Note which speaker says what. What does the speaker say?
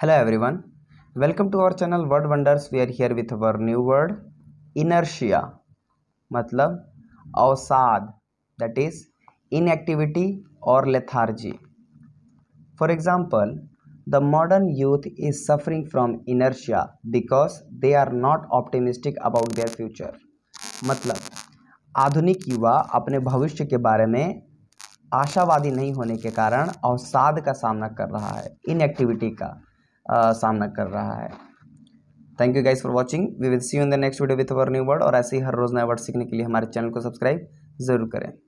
Speaker 1: hello everyone welcome to our channel word wonders we are here with our new word inertia मतलब अवसाद that is inactivity or lethargy for example the modern youth is suffering from inertia because they are not optimistic about their future मतलब आधुनिक युवा अपने भविष्य के बारे में आशावादी नहीं होने के कारण अवसाद का सामना कर रहा है इनएक्टिविटी का सामना कर रहा है thank you guys for watching we will see you in the next video with our new word और ऐसे ही हर रोज़ नया वर्ड सीखने के लिए हमारे चैनल को सब्सक्राइब ज़रूर करें